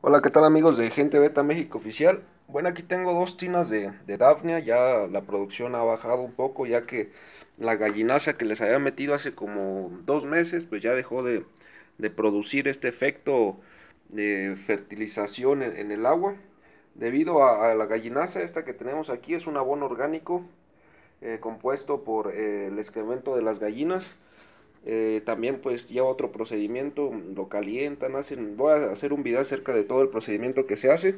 Hola, ¿qué tal amigos de Gente Beta México Oficial? Bueno, aquí tengo dos tinas de, de Dafnia, ya la producción ha bajado un poco, ya que la gallinaza que les había metido hace como dos meses, pues ya dejó de, de producir este efecto de fertilización en, el agua. Debido a, la gallinaza esta que tenemos aquí, es un abono orgánico eh, compuesto por eh, el excremento de las gallinas. Eh, también pues ya otro procedimiento, lo calientan, hacen, voy a hacer un video acerca de todo el procedimiento que se hace.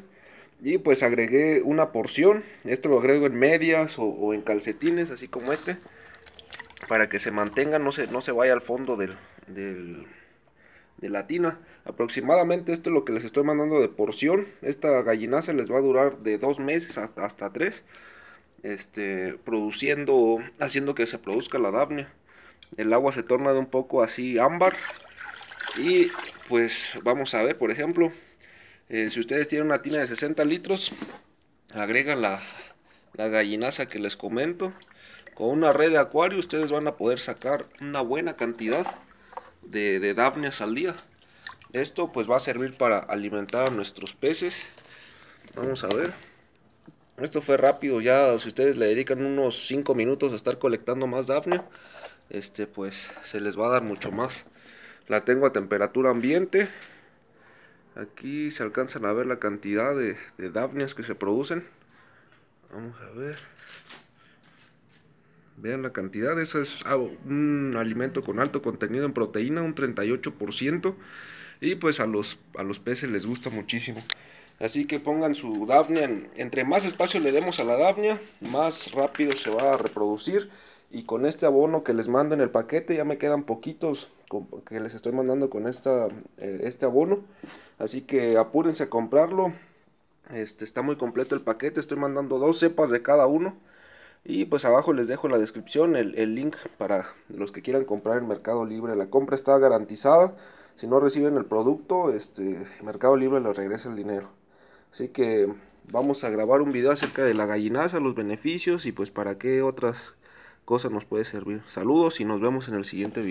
Y pues agregué una porción, esto lo agrego en medias o, en calcetines, así como este, para que se mantenga, no se, no se vaya al fondo del, de la tina. Aproximadamente esto es lo que les estoy mandando de porción. Esta gallinaza les va a durar de dos meses hasta, tres, este, produciendo, haciendo que se produzca la damnia el agua se torna de un poco así ámbar y pues vamos a ver por ejemplo eh, si ustedes tienen una tina de 60 litros agrega la, gallinaza que les comento con una red de acuario ustedes van a poder sacar una buena cantidad de, de al día esto pues va a servir para alimentar a nuestros peces vamos a ver esto fue rápido, ya si ustedes le dedican unos 5 minutos a estar colectando más dafnia, este pues se les va a dar mucho más. La tengo a temperatura ambiente. Aquí se alcanzan a ver la cantidad de, de que se producen. Vamos a ver. Vean la cantidad, ese es ah, un alimento con alto contenido en proteína, un 38%. Y pues a los, a los peces les gusta muchísimo. Así que pongan su dafnia, entre más espacio le demos a la dafnia, más rápido se va a reproducir. Y con este abono que les mando en el paquete, ya me quedan poquitos que les estoy mandando con esta, eh, este abono. Así que apúrense a comprarlo. Este, está muy completo el paquete, estoy mandando dos cepas de cada uno. Y pues abajo les dejo en la descripción el, link para los que quieran comprar en Mercado Libre. La compra está garantizada. Si no reciben el producto, este, Mercado Libre les regresa el dinero. Así que vamos a grabar un video acerca de la gallinaza, los beneficios y pues para qué otras cosas nos puede servir. Saludos y nos vemos en el siguiente video.